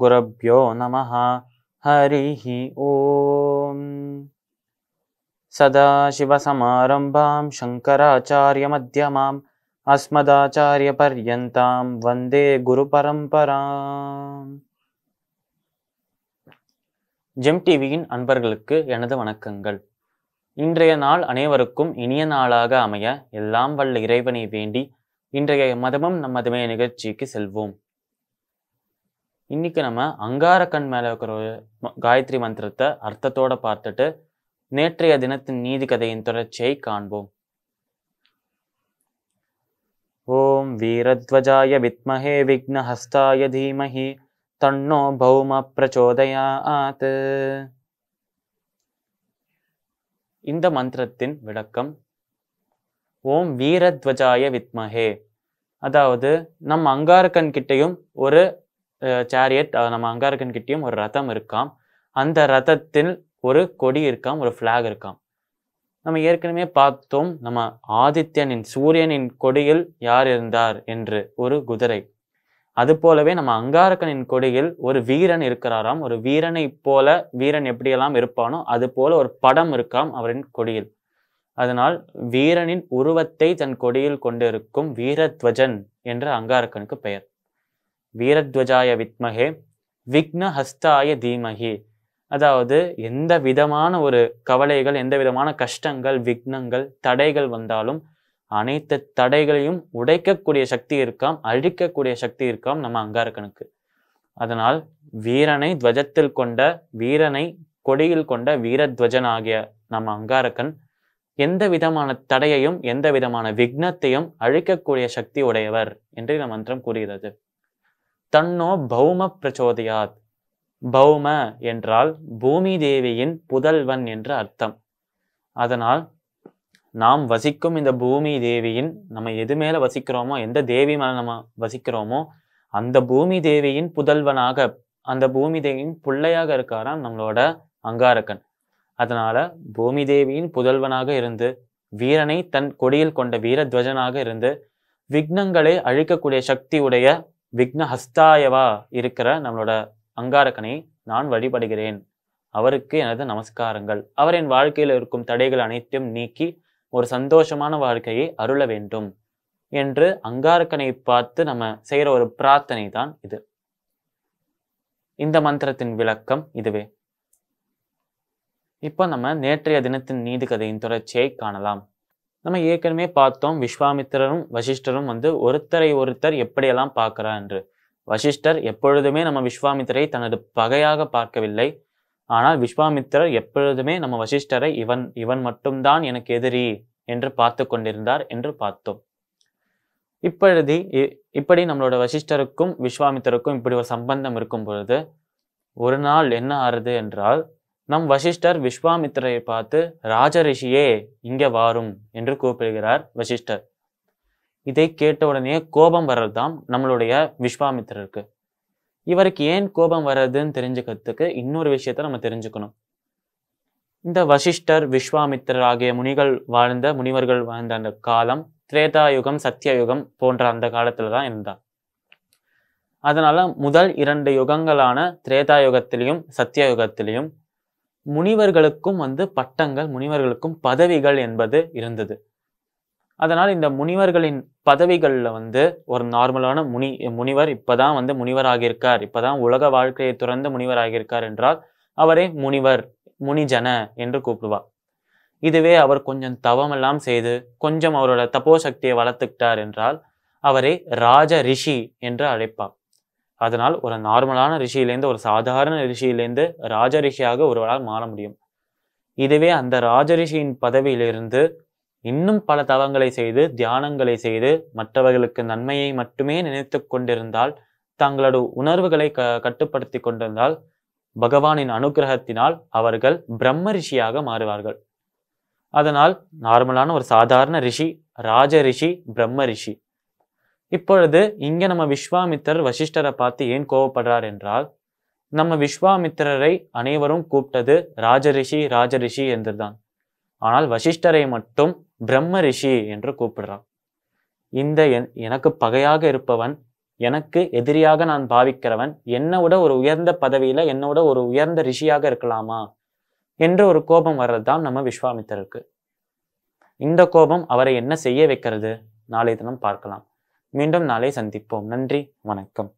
குரப்யோ நம ஹரி ஓம் சதாசிவசமாரம்பாம் பர்யந்தாம் வந்தே குரு குருபரம்பராம் ஜெம் டிவியின் அன்பர்களுக்கு எனது வணக்கங்கள் இன்றைய நாள் அனைவருக்கும் இனிய நாளாக அமைய எல்லாம் வல்ல இறைவனை வேண்டி இன்றைய மதமும் நம் நிகழ்ச்சிக்கு செல்வோம் இன்றைக்கி நம்ம அங்காரக்கன் மேலே இருக்கிற காயத்ரி மந்திரத்தை அர்த்தத்தோடு பார்த்துட்டு நேற்றைய தினத்தின் நீதி கதையின் தொடர்ச்சியை காண்போம் ஓம் வீரத்வஜாய வித்மஹே விக்னஹஸ்தாய தீமஹி தன்னோ பௌம பிரச்சோதயா ஆத் இந்த மந்திரத்தின் விளக்கம் ஓம் வீரத்வஜாய வித்மஹே அதாவது நம் அங்காரக்கன் கிட்டையும் ஒரு சேரியட் நம்ம அங்காரகன் கிட்டேயும் ஒரு ரதம் இருக்காம் அந்த ரதத்தில் ஒரு கொடி இருக்காம் ஒரு ஃப்ளாக் இருக்காம் நம்ம ஏற்கனவே பார்த்தோம் நம்ம ஆதித்யனின் சூரியனின் கொடியில் யார் இருந்தார் என்று ஒரு குதிரை அது போலவே நம்ம அங்காரகனின் கொடியில் ஒரு வீரன் இருக்கிறாராம் ஒரு வீரனை போல வீரன் எப்படியெல்லாம் இருப்பானோ அது போல ஒரு படம் இருக்காம் அவரின் கொடியில் அதனால் வீரனின் உருவத்தை தன் கொடியில் கொண்டிருக்கும் வீரத்வஜன் என்ற அங்காரக்கனுக்கு பெயர் வீரத்வஜாய வித்மகே விக்னஹஸ்தாய தீமகி அதாவது எந்த விதமான ஒரு கவலைகள் எந்த விதமான கஷ்டங்கள் விக்னங்கள் தடைகள் வந்தாலும் அனைத்து தடைகளையும் உடைக்கக்கூடிய சக்தி இருக்காம் அழிக்கக்கூடிய சக்தி இருக்காம் நம்ம அங்காரக்கனுக்கு அதனால் வீரனை துவஜத்தில் கொண்ட வீரனை கொடியில் கொண்ட வீரத்வஜன் ஆகிய நம்ம அங்காரக்கன் எந்த விதமான தடையையும் எந்த விதமான விக்னத்தையும் அழிக்கக்கூடிய சக்தி உடையவர் என்று இந்த மந்திரம் கூறுகிறது தன்னோ பௌம பிரச்சோதயாத் பௌம என்றால் பூமி தேவியின் புதல்வன் என்று அர்த்தம் அதனால் நாம் வசிக்கும் இந்த பூமி தேவியின் நம்ம எது மேல வசிக்கிறோமோ எந்த தேவி மேல நம்ம வசிக்கிறோமோ அந்த பூமி தேவியின் புதல்வனாக அந்த பூமி தேவியின் பிள்ளையாக இருக்காராம் நம்மளோட அங்காரக்கன் அதனால பூமி தேவியின் புதல்வனாக இருந்து வீரனை தன் கொடியில் கொண்ட வீரத்வஜனாக இருந்து விக்னங்களை அழிக்கக்கூடிய சக்தி உடைய விக்னஹஸ்தாயவா இருக்கிற நம்மளோட அங்காரக்கனை நான் வழிபடுகிறேன் அவருக்கு எனது நமஸ்காரங்கள் அவர் என் வாழ்க்கையில் இருக்கும் தடைகள் அனைத்தையும் நீக்கி ஒரு சந்தோஷமான வாழ்க்கையை அருள வேண்டும் என்று அங்காரக்கனை பார்த்து நம்ம செய்கிற ஒரு பிரார்த்தனை தான் இது இந்த மந்திரத்தின் விளக்கம் இதுவே இப்போ நம்ம நேற்றைய தினத்தின் நீதி கதையின் தொடர்ச்சியை காணலாம் நம்ம ஏற்கனவே பார்த்தோம் விஸ்வாமித்திரரும் வசிஷ்டரும் வந்து ஒருத்தரை ஒருத்தர் எப்படியெல்லாம் பார்க்குறா என்று வசிஷ்டர் எப்பொழுதுமே நம்ம விஸ்வாமித்திரை தனது பகையாக பார்க்கவில்லை ஆனால் விஸ்வாமித்திரர் எப்பொழுதுமே நம்ம வசிஷ்டரை இவன் இவன் மட்டும்தான் எனக்கு எதிரி என்று பார்த்து கொண்டிருந்தார் என்று பார்த்தோம் இப்பொழுது இப்படி நம்மளோட வசிஷ்டருக்கும் விஸ்வாமித்தருக்கும் இப்படி ஒரு சம்பந்தம் இருக்கும் பொழுது ஒரு நாள் என்ன ஆறுது என்றால் நம் வசிஷ்டர் விஸ்வாமித்திரரை பார்த்து ராஜரிஷியே இங்கே வாரும் என்று கூப்பிடுகிறார் வசிஷ்டர் இதை கேட்ட உடனே கோபம் வர்றதுதான் நம்மளுடைய விஸ்வாமித்திரருக்கு இவருக்கு ஏன் கோபம் வர்றதுன்னு தெரிஞ்சுக்கிறதுக்கு இன்னொரு விஷயத்த நம்ம தெரிஞ்சுக்கணும் இந்த வசிஷ்டர் விஸ்வாமித்திரர் ஆகிய முனிகள் வாழ்ந்த முனிவர்கள் வாழ்ந்த அந்த காலம் திரேதாயுகம் சத்தியயுகம் போன்ற அந்த காலத்துல தான் இருந்தார் அதனால முதல் இரண்டு யுகங்களான திரேதாயுகத்திலையும் சத்தியயுகத்திலையும் முனிவர்களுக்கும் வந்து பட்டங்கள் முனிவர்களுக்கும் பதவிகள் என்பது இருந்தது அதனால் இந்த முனிவர்களின் பதவிகளில் வந்து ஒரு நார்மலான முனி முனிவர் இப்போதான் வந்து முனிவராகியிருக்கார் இப்போதான் உலக வாழ்க்கையை துறந்து இருக்கார் என்றால் அவரே முனிவர் முனிஜன என்று கூப்பிடுவார் இதுவே அவர் கொஞ்சம் தவமெல்லாம் செய்து கொஞ்சம் அவரோட தப்போ சக்தியை வளர்த்துக்கிட்டார் என்றால் அவரை ராஜ ரிஷி என்று அழைப்பார் அதனால் ஒரு நார்மலான ரிஷியிலேருந்து ஒரு சாதாரண ரிஷியிலேருந்து ராஜ ரிஷியாக ஒருவரால் மாற முடியும் இதுவே அந்த ராஜ ரிஷியின் பதவியிலிருந்து இன்னும் பல தவங்களை செய்து தியானங்களை செய்து மற்றவர்களுக்கு நன்மையை மட்டுமே நினைத்து கொண்டிருந்தால் தங்களோட உணர்வுகளை க கட்டுப்படுத்தி கொண்டிருந்தால் பகவானின் அனுகிரகத்தினால் அவர்கள் பிரம்ம ரிஷியாக மாறுவார்கள் அதனால் நார்மலான ஒரு சாதாரண ரிஷி ராஜ ரிஷி பிரம்ம ரிஷி இப்பொழுது இங்கே நம்ம விஸ்வாமித்திரர் வசிஷ்டரை பார்த்து ஏன் கோவப்படுறார் என்றால் நம்ம விஸ்வாமித்திரரை அனைவரும் கூப்பிட்டது ராஜரிஷி ராஜரிஷி என்றுதான் ஆனால் வசிஷ்டரை மட்டும் பிரம்ம ரிஷி என்று கூப்பிடுறான் இந்த எனக்கு பகையாக இருப்பவன் எனக்கு எதிரியாக நான் பாவிக்கிறவன் என்னை விட ஒரு உயர்ந்த பதவியில என்னோட ஒரு உயர்ந்த ரிஷியாக இருக்கலாமா என்ற ஒரு கோபம் வர்றது தான் நம்ம விஸ்வாமித்திரருக்கு இந்த கோபம் அவரை என்ன செய்ய வைக்கிறது நாளை தினம் பார்க்கலாம் மீண்டும் நாளை சந்திப்போம் நன்றி வணக்கம்